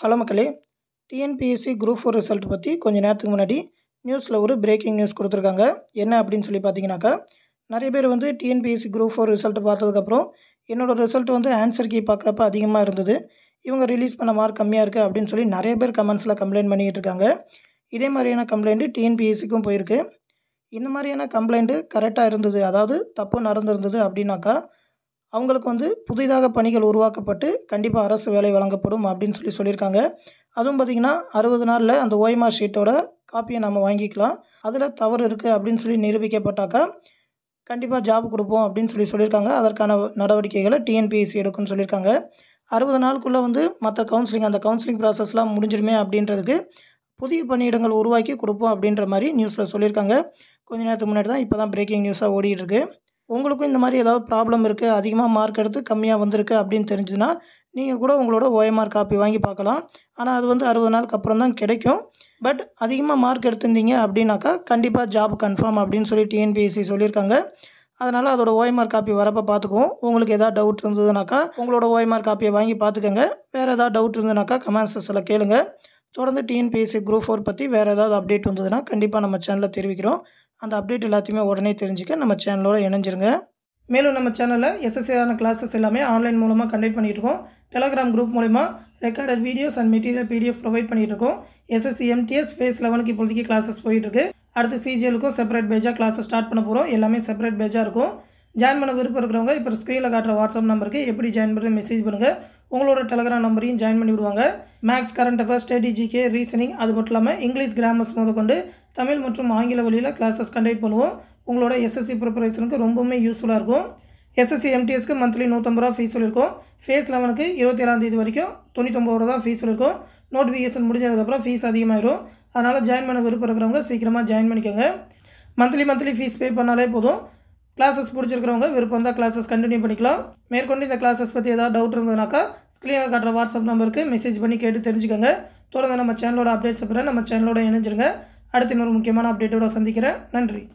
hello மக்களே TNPSC group four result பற்றி கொஞ்சம் நேரத்துக்கு முன்னாடி நியூஸில் ஒரு பிரேக்கிங் நியூஸ் கொடுத்துருக்காங்க என்ன அப்படின்னு சொல்லி பார்த்தீங்கன்னாக்கா நிறைய பேர் வந்து டிஎன்பிஎஸ்சி குரூப் ஃபோர் ரிசல்ட் பார்த்ததுக்கப்புறம் என்னோடய ரிசல்ட் வந்து ஆன்சர் கீ பார்க்குறப்ப அதிகமாக இருந்தது இவங்க ரிலீஸ் பண்ண மார்க் கம்மியாக இருக்குது அப்படின்னு சொல்லி நிறைய பேர் கமெண்ட்ஸில் கம்ப்ளைண்ட் பண்ணிகிட்டு இருக்காங்க இதே மாதிரியான கம்ப்ளைண்ட்டு டிஎன்பிஎஸ்சிக்கும் போயிருக்கு இந்த மாதிரியான கம்ப்ளைண்ட்டு கரெக்டாக இருந்தது அதாவது தப்பு நடந்திருந்தது அப்படின்னாக்கா அவங்களுக்கு வந்து புதிதாக பணிகள் உருவாக்கப்பட்டு கண்டிப்பாக அரசு வேலை வழங்கப்படும் அப்படின்னு சொல்லி சொல்லியிருக்காங்க அதுவும் பார்த்திங்கன்னா அறுபது நாளில் அந்த ஓய்மா ஷீட்டோட காப்பியை நம்ம வாங்கிக்கலாம் அதில் தவறு இருக்குது அப்படின்னு சொல்லி நிரூபிக்கப்பட்டாக்கா கண்டிப்பாக ஜாப் கொடுப்போம் அப்படின்னு சொல்லி சொல்லியிருக்காங்க அதற்கான நடவடிக்கைகளை டிஎன்பிஎஸ்சி எடுக்கும்னு சொல்லியிருக்காங்க அறுபது நாளுக்குள்ளே வந்து மற்ற கவுன்சிலிங் அந்த கவுன்சிலிங் ப்ராசஸ்லாம் முடிஞ்சிருமே அப்படின்றதுக்கு புதிய பணியிடங்கள் உருவாக்கி கொடுப்போம் அப்படின்ற மாதிரி நியூஸில் சொல்லியிருக்காங்க கொஞ்ச நேரத்துக்கு முன்னாடி தான் இப்போ தான் பிரேக்கிங் நியூஸாக ஓடிட்டுருக்கு உங்களுக்கும் இந்த மாதிரி ஏதாவது ப்ராப்ளம் இருக்குது அதிகமாக மார்க் எடுத்து கம்மியாக வந்திருக்கு அப்படின்னு தெரிஞ்சுன்னா நீங்கள் கூட உங்களோட ஓஎம்ஆர் காப்பி வாங்கி பார்க்கலாம் ஆனால் அது வந்து அறுபது நாளுக்கு அப்புறம் தான் கிடைக்கும் பட் அதிகமாக மார்க் எடுத்திருந்தீங்க அப்படின்னாக்கா கண்டிப்பாக ஜாப் கன்ஃபார்ம் அப்படின்னு சொல்லி டிஎன்பிஎஸ்சி சொல்லியிருக்காங்க அதனால் அதோட ஓஎம்ஆர் காப்பி வரப்போ பார்த்துக்குவோம் உங்களுக்கு எதாவது டவுட் இருந்ததுனாக்கா உங்களோட ஓஎம்ஆர் காப்பியை வாங்கி பார்த்துக்கோங்க வேறு ஏதாவது டவுட் இருந்ததுனாக்கா கமெண்ட்ஸில் கேளுங்கள் தொடர்ந்து டிஎன்பிஎஸ்சி குரூப் ஃபோர் பற்றி வேறு ஏதாவது அப்டேட் வந்ததுன்னா கண்டிப்பாக நம்ம சேனலில் தெரிவிக்கிறோம் அந்த அப்டேட் எல்லாத்தையுமே உடனே தெரிஞ்சுக்க நம்ம சேனலோடு இணைஞ்சிருங்க மேலும் நம்ம சேனலில் எஸ்எஸ்சியான கிளாஸஸ் எல்லாமே ஆன்லைன் மூலமாக கண்டக்ட் பண்ணிகிட்ருக்கோம் டெலகிராம் குரூப் மூலிமா recorded videos and material PDF provide பண்ணிகிட்டு இருக்கோம் எஸ்எஸ்சி எம்டிஎஸ் ஃபேஸ் லெவனுக்கு இப்போதைக்கு கிளாஸஸ் போயிட்டுருக்கு அடுத்து சிஜிஎலுக்கும் செப்பரேட் பேஜாக கிளாஸஸ் ஸ்டார்ட் பண்ண போகிறோம் எல்லாமே செப்பரேட் பேஜாக இருக்கும் ஜாயின் பண்ண விருப்பம் இருக்கிறவங்க இப்போ ஸ்க்ரீனில் காட்டுற வாட்ஸ்அப் நம்பருக்கு எப்படி ஜாயின் பண்ணுறது மெசேஜ் பண்ணுங்கள் உங்களோட டெலகிராம் நம்பரையும் ஜாயின் பண்ணி விடுவாங்க maths current affairs GK reasoning அது மட்டும் இல்லாமல் இங்கிலீஷ் கிராமர்ஸ் முதற்கொண்டு தமிழ் மற்றும் ஆங்கில வழியில் கிளாஸஸ் கண்டக்ட் பண்ணுவோம் உங்களோட எஸ்எஸ்சி ப்ரிப்பரேஷனுக்கு ரொம்பவுமே யூஸ்ஃபுல்லாக இருக்கும் எஸ்எஸ்சி எம்டிஎஸ்க்கு மந்த்லி நூற்றம்பது ரூபா ஃபீஸ் சொல்லியிருக்கோம் ஃபேஸ் லெவனுக்கு இருபத்தி தேதி வரைக்கும் தொண்ணூற்றொம்பது ரூபா தான் ஃபீஸ் சொல்லியிருக்கோம் நோட்டிஃபிகேஷன் முடிஞ்சதுக்கப்புறம் ஃபீஸ் அதிகமாகிடும் அதனால் ஜாயின் பண்ண விருப்பம் இருக்கிறவங்க சீக்கிரமாக ஜாயின் பண்ணிக்கோங்க மந்த்லி மந்த்லி ஃபீஸ் பே பண்ணாலே போதும் கிளாஸஸ் பிடிச்சிருக்கிறவங்க விருப்பம் தான் கிளாஸஸ் கண்டினியூ பண்ணிக்கலாம் மேற்கொண்டு இந்த கிளாஸஸ் பற்றி ஏதாவது டவுட் இருந்ததுனாக்கா ஸ்க்ரீனில் காட்டுற வாட்ஸ்அப் நம்பருக்கு மெசேஜ் பண்ணி கேட்டு தெரிஞ்சுக்கோங்க தொடர்ந்து நம்ம சேனலோட அப்டேட்ஸ் அப்புறம் நம்ம சேனலோட இணைஞ்சிருங்க அடுத்த இன்னொரு முக்கியமான அப்டேட்டோட சந்திக்கிறேன் நன்றி